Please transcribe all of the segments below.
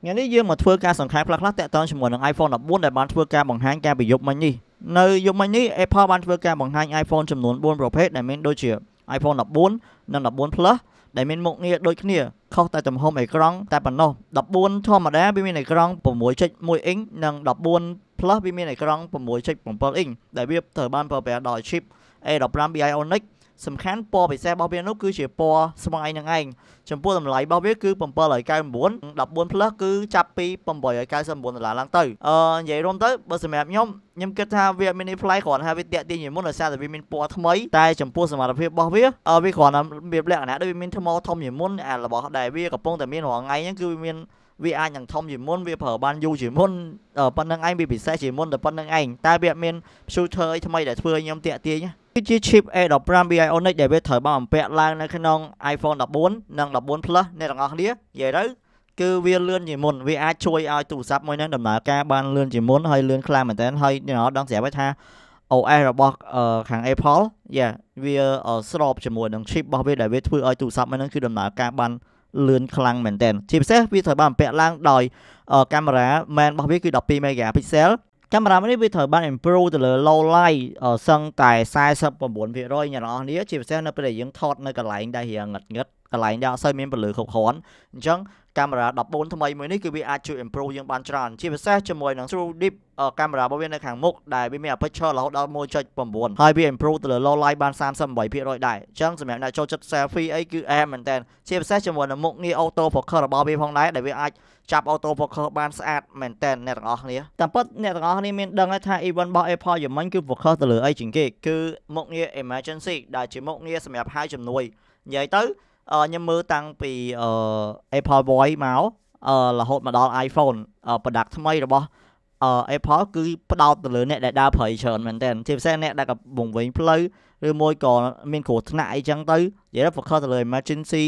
ថ្ងៃនេះយើងមកធ្វើការសង្ខេបខ្លះៗតាក់ទងជាមួយនឹង iPhone 14ដែលបានធ្វើការបង្ហាញការពីយប់មិញនេះនៅយប់មិញនេះ Apple បានធ្វើការបង្ហាញ iPhone ចំនួន4ប្រភេទដែលមានដូចជា iPhone 14និង14 Plus ដែលមានមុខងារដូចគ្នាខុសតែទំហំអេក្រង់តែប៉ុណ្ណោះ14ធម្មតាវាមានអេក្រង់6.1អ៊ីងនិង14 Plus វាមានអេក្រង់6.7អ៊ីងដែលវាត្រូវបានប្រើប្រាស់ដោយ chip A15 Bionic សំខាន់ពណ៌ពិសេសរបស់វានោះគឺជាពណ៌ស្មៃនឹងឯងចំពោះតម្លៃរបស់វាគឺ799 14ផ្លឹសគឺចាប់ពី899ដុល្លារឡើងទៅអឺនិយាយរួមទៅបើសម្រាប់ខ្ញុំខ្ញុំគិតថាវាមាននេះផ្លៃគ្រាន់ថាវាតាក់ទាញជាងមុនដោយសារតែវាមានពណ៌ថ្មីតែចំពោះសមត្ថភាពរបស់វាវាគ្រាន់តែវាលក្ខណៈដូចវាមានថ្មធំជាងមុនអារបស់ដែលវាកំពុងតែមានរាល់ថ្ងៃហ្នឹងគឺវាមានវាអាចនឹងធំជាងមុនវាប្រើបានយូរជាងមុនប៉ុណ្្នឹងឯងវាពិសេសជាងមុនតែប៉ុណ្្នឹងឯងតែវាអត់មាន shooter អីថ្មីដែលធ្វើឲ្យខ្ញុំតាក់ទាញគឺជា chip A15 Bionic ដែលវាត្រូវបានបំពាក់ឡើងនៅក្នុង iPhone 14និង14 Plus អ្នកទាំងអស់គ្នានិយាយទៅគឺវាលឿនជាងមុនវាអាចជួយឲ្យទូរស័ព្ទមួយហ្នឹងដំណើរការបានលឿនជាងមុនហើយលឿនខ្លាំងមែនទែនហើយអ្នកនរដឹងស្រាប់ហើយថា OS របស់ខាង Apple យ៉ាវាស្របជាមួយនឹង chip របស់វាដែលវាធ្វើឲ្យទូរស័ព្ទមួយហ្នឹងគឺដំណើរការបានលឿនខ្លាំងមែនទែនជាពិសេសវាត្រូវបានបំពាក់ឡើងដោយកាមេរ៉ា main របស់វាគឺ12 megapixel កាមេរ៉ានេះវាត្រូវបាន improve ទៅលើ low light សឹងតែ49%អ្នកនរអស់គ្នា ជាពិសេសនៅពេលដែលយើងថតនៅកន្លែងដែលរៀងងឹតងឹតកន្លែងដែលអត់សូវមានពន្លឺគ្រប់គ្រាន់អញ្ចឹងកាមេរ៉ា14ថ្មីមួយនេះគឺវាអាចជួយ improve យើងបានច្រើនជាពិសេសជាមួយនឹង True Deep កាមេរ៉ារបស់វានៅខាងមុខដែលវាមាន aperture រហូតដល់1.9ហើយវា improve ទៅលើ low light បាន38%ដែរអញ្ចឹងសម្រាប់អ្នកចូលចិត្ត selfie អីគឺអែមមែនតើជាពិសេសជាមួយនឹងមុខងារ auto focus របស់វាផងដែរដែលវាអាចចាប់ auto focus បានស្អាតមែនតើអ្នកទាំងអស់គ្នាតាមពិតអ្នកទាំងអស់គ្នាមានដឹងថា event របស់ Apple យមិញគឺ focus ទៅលើអីជាងគេគឺមុខងារ emergency ដែលជាមុខងារសម្រាប់ហៅជំនួយនិយាយទៅខ្ញុំមើលតាំងពី Apple Watch មករហូតមកដល់ iPhone product ថ្មីរបស់ Apple គឺផ្ដោតទៅលើអ្នកដែលដើរប្រើច្រើនមែនទែនជាពិសេសអ្នកដែលកំពុងវិញផ្លូវឬមួយក៏មានគ្រោះថ្នាក់អីចឹងទៅនិយាយទៅ focus ទៅលើ emergency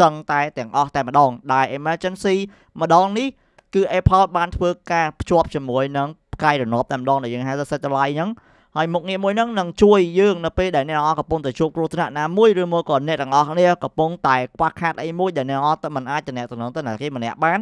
សឹងតែទាំងអស់តែម្ដងដែល emergency ម្ដងនេះគឺ Apple បានធ្វើការភ្ជាប់ជាមួយនឹងផ្កាយរណបតែម្ដងដែលយើងហៅថា satellite ហ្នឹងហើយមុខងារមួយហ្នឹងនឹងជួយយើងនៅពេលដែលអ្នកទាំងអស់កំពុងតែជួបគ្រោះថ្នាក់ណាមួយឬមកក៏អ្នកទាំងអស់គ្នាកំពុងតែខ្វះខាតអីមួយដែលអ្នកទាំងអស់ទៅមិនអាចតំណែងទៅណាគេម្នាក់បាន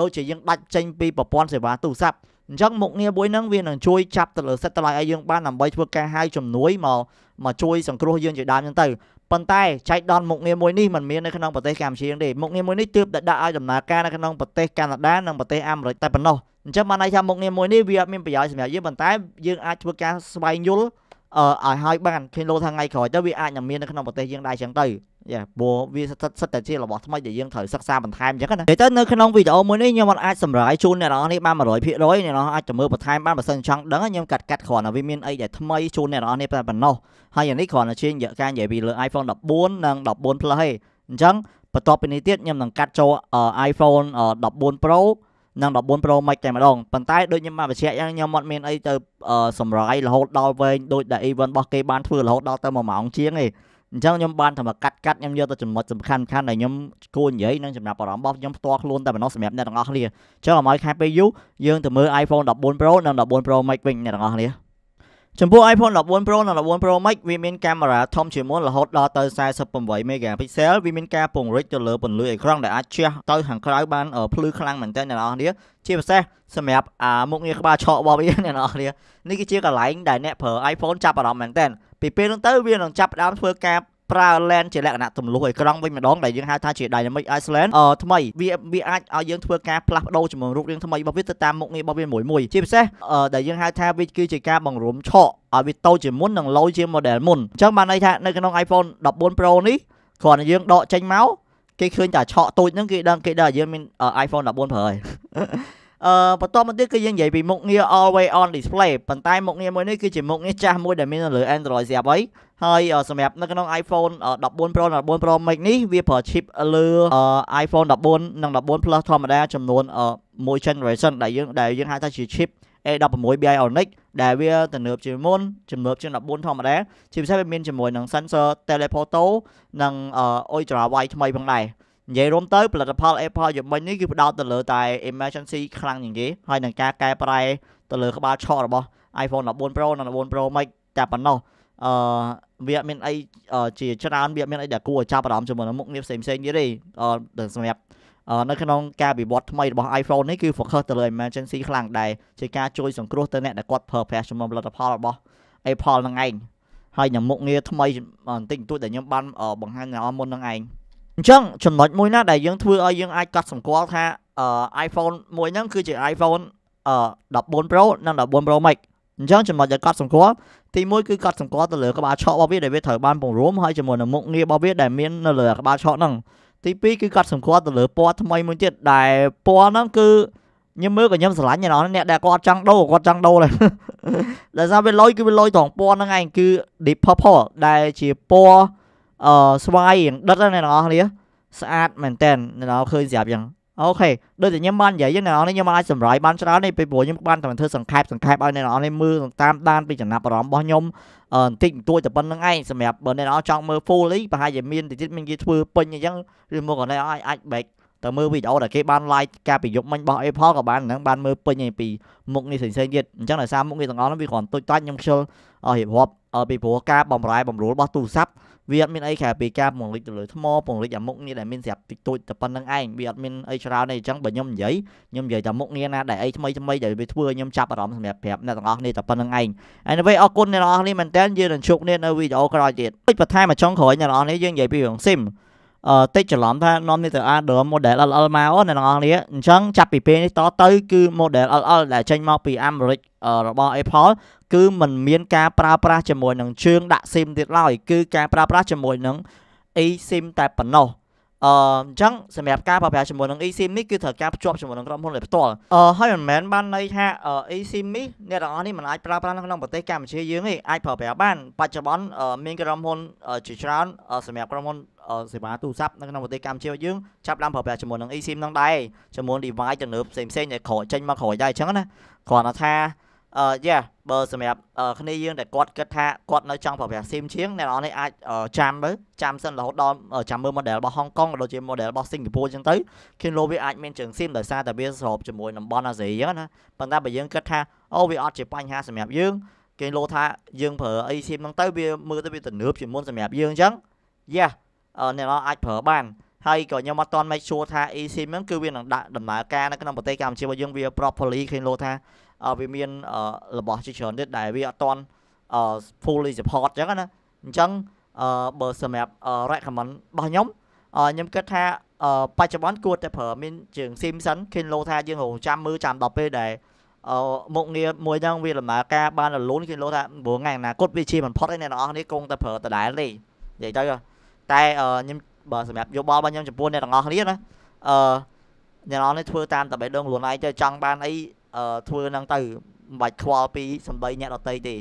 ដូចជាយើងដាច់ចេញពីប្រព័ន្ធសេវាទូរស័ព្ទអញ្ចឹងមុខងារមួយហ្នឹងវានឹងជួយចាប់ទៅលើសិទ្ធិតម្លៃឲ្យយើងបានដើម្បីធ្វើការហៅជំនួយមកមកជួយសង្គ្រោះយើងជាដើមហ្នឹងទៅប៉ុន្តែចៃដន្យមុខងារមួយនេះมันមាននៅក្នុងប្រទេសកម្ពុជាទេមុខងារមួយនេះទើបតែដាក់ឲ្យដំណើរការនៅក្នុងប្រទេសកាណាដានិងប្រទេសអាមេរិកតែប៉ុណ្ណោះអញ្ចឹងបានន័យថាមុខងារមួយនេះវាអត់មានប្រយោជន៍សម្រាប់យើងប៉ុន្តែយើងអាចធ្វើការស្វែងយល់អឺឲ្យហើយបានឃើញលោថាថ្ងៃក្រោយទៅវាអាចនឹងមាននៅក្នុងប្រទេសយើងដែរអញ្ចឹងទៅយ៉ាព្រោះវាស្ថិតស្ថិតតែជារបស់ថ្មីដែលយើងត្រូវសិក្សាបន្ថែមអញ្ចឹងណានិយាយទៅនៅក្នុងវីដេអូមួយនេះខ្ញុំអត់អាចសម្រាយជូនអ្នកនរនេះបាន100%អ្នកនរអាចទៅមើលបន្ថែមបានបើសិនចង់ដឹងខ្ញុំកាត់កាត់គ្រាន់តែវាមានអីដែលថ្មីជូនអ្នកនរនេះតែប៉ុណ្ណោះហើយអានេះគ្រាន់តែជារយៈកាលនិយាយពីលើ iPhone 14និង14 Plus ទេអញ្ចឹងបន្ទាប់ពីនេះទៀតខ្ញុំនឹងកាត់ចូល iPhone 14 Pro និង14 Pro Max តែម្ដងប៉ុន្តែដូចខ្ញុំបានបញ្ជាក់យ៉ាងខ្ញុំអត់មានអីទៅសម្រាយរហូតដល់វែងដូចដែល event របស់គេបានធ្វើរហូតដល់ទៅ1ម៉ោងជាងទេអញ្ចឹងខ្ញុំបានតែមកកាត់កាត់ខ្ញុំយកទៅចំណុចសំខាន់ៗដែលខ្ញុំគួរនិយាយនិងចំណាប់អារម្មណ៍របស់ខ្ញុំផ្ទាល់ខ្លួនតែប៉ុណ្ណោះសម្រាប់អ្នកទាំងអស់គ្នាអញ្ចឹងកុំឲ្យខែពេលយូរយើងទៅមើល iPhone 14 Pro និង14 Pro Max វិញអ្នកទាំងអស់គ្នាចំពោះ iPhone 14 Pro និង14 Pro Max វាមានកាមេរ៉ាធំជាងមុនរហូតដល់ទៅ48 megapixel វាមានការពង្រីកទៅលើពន្លឺអេក្រង់ដែលអាចជះទៅខាងក្រៅបានភ្លឺខ្លាំងមែនទែនអ្នកនរគ្នាជាពិសេសសម្រាប់អាមុខងារក្បាលឆក់របស់វាអ្នកនរគ្នានេះគឺជាកន្លែងដែលអ្នកប្រើ iPhone ចាប់អារម្មណ៍មែនទែនពីពេលនោះទៅវានឹងចាប់ផ្ដើមធ្វើការប្រើ LAN ជាលក្ខណៈទម្លុះអេក្រង់វិញម្ដងដែលយើងហៅថាជា Dynamic Island អឺថ្មីវាវាអាចឲ្យយើងធ្វើការផ្លាស់ប្ដូរចំនួនរូបរាងថ្មីរបស់វាទៅតាមមុខងាររបស់វាមួយមួយជាពិសេសដែលយើងហៅថាវាគឺជាការបង្រួមឆក់ឲ្យវាតូចជាងមុននិងឡូយជាង model មុនអញ្ចឹងបានន័យថានៅក្នុង iPhone 14 Pro នេះគ្រាន់តែយើងដកចេញមកគេឃើញតែឆក់តូចហ្នឹងគេដឹងគេដឹងយើងមាន iPhone 14 Pro ហើយអឺបន្តមកទៀតគឺយើងនិយាយពីមុខងារ always on display ប៉ុន្តែមុខងារមួយនេះគឺជាមុខងារចាស់មួយដែលមាននៅលើ Android ស្រាប់ហើយហើយសម្រាប់នៅក្នុង iPhone 14 Pro 14 Pro Max នេះវាប្រើ chip លើ iPhone 14និង14 Plus ធម្មតាចំនួន1 generation ដែលយើងដែលយើងហៅថាជា chip A16 Bionic ដែលវាទំនើបជាងមុនជំនើបជាង14ធម្មតាជាពិសេសវាមានជាមួយនឹង sensor telephoto និង ultra wide ថ្មីផងដែរនិយាយរួមទៅផលិតផល Apple យុបមិញនេះគឺផ្ដោតទៅលើតែ emergency ខ្លាំងជាងគេហើយនឹងការកែប្រែទៅលើក្បាលឆក់របស់ iPhone 14 Pro និង14 Pro Max តែប៉ុណ្ណោះអឺវាអត់មានអីជាច្រើនវាអត់មានអីដែលគួរចាប់អារម្មណ៍ជាមួយនឹងមុខងារផ្សេងផ្សេងទៀតទេអឺសម្រាប់នៅក្នុងការវិវត្តថ្មីរបស់ iPhone នេះគឺ focus ទៅលើ emergency ខ្លាំងដែរជាការជួយសង្គ្រោះទៅអ្នកដែលគាត់ប្រើប្រាស់ជាមួយផលិតផលរបស់ Apple នឹងឯងហើយនឹងមុខងារថ្មីបន្តិចបន្តួចដែលខ្ញុំបានបង្ហាញនៅមុននឹងឯងអញ្ចឹងចំណុចមួយណាដែលយើងធ្វើឲ្យយើងអាចកត់សម្គាល់ថា iPhone មួយហ្នឹងគឺជា iPhone 14 Pro និង14 Pro Max អញ្ចឹងចំណុចដែលកត់សម្គាល់ទីមួយគឺកត់សម្គាល់ទៅលើក្បាលឆក់របស់វាដែលវាត្រូវបានពង្រួមហើយជាមួយនឹងមុខងាររបស់វាដែលមាននៅលើក្បាលឆក់ហ្នឹងទីពីរគឺកត់សម្គាល់ទៅលើពណ៌ថ្មីមួយទៀតដែលពណ៌ហ្នឹងគឺខ្ញុំមើលក៏ខ្ញុំស្រឡាញ់ឯណោះអ្នកដែលគាត់ចង់ដូរគាត់ចង់ដូរដែរដោយសារវាលុយគឺវាលុយត្រង់ពណ៌ហ្នឹងឯងគឺ deep purple ដែលជាពណ៌អឺស្វាយរៀងដិតណាអ្នកនរអស់គ្នាស្អាតមែនតើអ្នកនរឃើញស្រាប់ចឹងអូខេដូចតែខ្ញុំបាននិយាយចឹងអ្នកនរនេះខ្ញុំអាចសម្រាយបានច្រើននេះពេលព្រោះខ្ញុំបានតែធ្វើសង្ខេបសង្ខេបឲ្យអ្នកនរនេះមើលតាមដានពីចំណាប់អារម្មណ៍របស់ខ្ញុំអឺបន្តិចបន្តួចតែប៉ុណ្្នឹងឯងសម្រាប់បើអ្នកនរចង់មើល full អីប្រហែលជាមានតិចមានគេធ្វើពេញអញ្ចឹងឬមកក៏អ្នកអាចអាច back តើមើលវីដេអូដែលគេបាន like ការពីយប់មិញរបស់ Apple ក៏បានហ្នឹងបានមើលពេញឯពីមុខនេះផ្សេងៗទៀតអញ្ចឹងដោយសារមុខនេះទាំងអស់ហ្នឹងវាគ្រាន់ទូចតាច់ខ្ញុំខ្ជិលអស់រៀបរាប់ពីព្រោះការបំរែបំរួលរបស់ទូរស័ព្ទវាអត់មានអីក្រៅពីការពង្រីកទៅលើថ្មពង្រីកអាមុខងារដែលមានស្រាប់តិចតួចតែប៉ុណ្្នឹងឯងវាអត់មានអីច្រើនទេអញ្ចឹងបើខ្ញុំនិយាយខ្ញុំនិយាយតែមុខងារណាដែលអីថ្មីថ្មីដែលវាធ្វើឲ្យខ្ញុំចាប់អារម្មណ៍សម្រាប់ប្រាប់អ្នកទាំងអស់គ្នាតែប៉ុណ្្នឹងឯង Anyway អរគុណអ្នកទាំងអស់គ្នាមែនតើយើងនឹងជួបគ្នានៅវីដេអូក្រោយទៀតបន្ថែមមកចុងក្រោយអ្នកទាំងអស់គ្នាយើងនិយាយពីរឿង SIM អឺតិចច្រឡំថានាំនេះទៅ Android model LL មកអូអ្នកទាំងអស់គ្នាអញ្ចឹងចាប់ពីពេលនេះតទៅគឺ model LL ដែលចេញមកពីអាមេរិករបស់ Apple គឺมันមានការប្រើប្រាស់ជាមួយនឹងជើងដាក់ SIM ទៀតឡើយគឺការប្រើប្រាស់ជាមួយនឹង eSIM តែប៉ុណ្ណោះអឺអញ្ចឹងសម្រាប់ការប្រើប្រាស់ជាមួយនឹង eSIM នេះគឺត្រូវការភ្ជាប់ជាមួយនឹងក្រុមហ៊ុនដោយផ្ទាល់អឺហើយមិនមែនបានន័យថា eSIM នេះអ្នកទាំងអស់នេះមិនអាចប្រើប្រាស់នៅក្នុងប្រទេសកម្ពុជាយើងទេអាចប្រើប្រាស់បានបច្ចុប្បន្នមានក្រុមហ៊ុនជាច្រើនសម្រាប់ក្រុមហ៊ុនសេវាទូរស័ព្ទនៅក្នុងប្រទេសកម្ពុជាយើងចាប់ដើមប្រើប្រាស់ជាមួយនឹង eSIM នឹងដែរជាមួយ device ទំនើបផ្សេងៗដែលក្រោយចេញមកក្រោយដែរអញ្ចឹងណាគ្រាន់តែថាអឺយ៉ាបើសម្រាប់គ្នាយើងដែលគាត់គិតថាគាត់នៅចង់ប្រើប្រាស់ SIM ជាងអ្នកនរនេះអាចចាំមើលចាំសិនរហូតដល់ចាំមើល model របស់ Hong Kong ក៏ដូចជា model របស់ Singapore អញ្ចឹងទៅឃើញលោវាអាចមានជើង SIM ដោយសារតែវាស្របជាមួយតំបន់អាស៊ីអញ្ចឹងណាប៉ុន្តែបើយើងគិតថាអូវាអត់ជាបញ្ហាសម្រាប់យើងគេលោថាយើងប្រើអី SIM ហ្នឹងទៅវាមើលទៅវាទំនើបជាងមុនសម្រាប់យើងអញ្ចឹងយ៉ាអ្នកនរអាចប្រើបានហើយក៏ខ្ញុំអត់ទាន់ make sure ថា eSIM ហ្នឹងគឺវានឹងដាក់ដំណើរការនៅក្នុងប្រទេសកម្ពុជារបស់យើងវា properly ឃើញលោថាវាមានរបស់ជាច្រើនទៀតដែលវាអត់ទាន់ fully support អញ្ចឹងណាអញ្ចឹងបើសម្រាប់ recommend របស់ខ្ញុំខ្ញុំគិតថាបច្ចុប្បន្នគួរតែប្រើមានជាង Simpson ឃើញលោថាយើងរងចាំមើលចាំដល់ពេលដែលមុខងារមួយហ្នឹងវាដំណើរការបានរលូនឃើញលោថាព្រោះថ្ងៃអនាគតវាជាមិនផុតឯអ្នកនរអស់នេះគង់តែប្រើដដែលទេនិយាយទៅតែខ្ញុំបើសម្រាប់យោបល់របស់ខ្ញុំចំពោះអ្នកទាំងអស់គ្នាណាអឺអ្នកនរនេះធ្វើតាមតែបេះដូងខ្លួនឯងទៅចង់បានអីអឺធ្វើនឹងទៅមិនបាច់ខ្វល់ពីសំបីអ្នកដតីទេ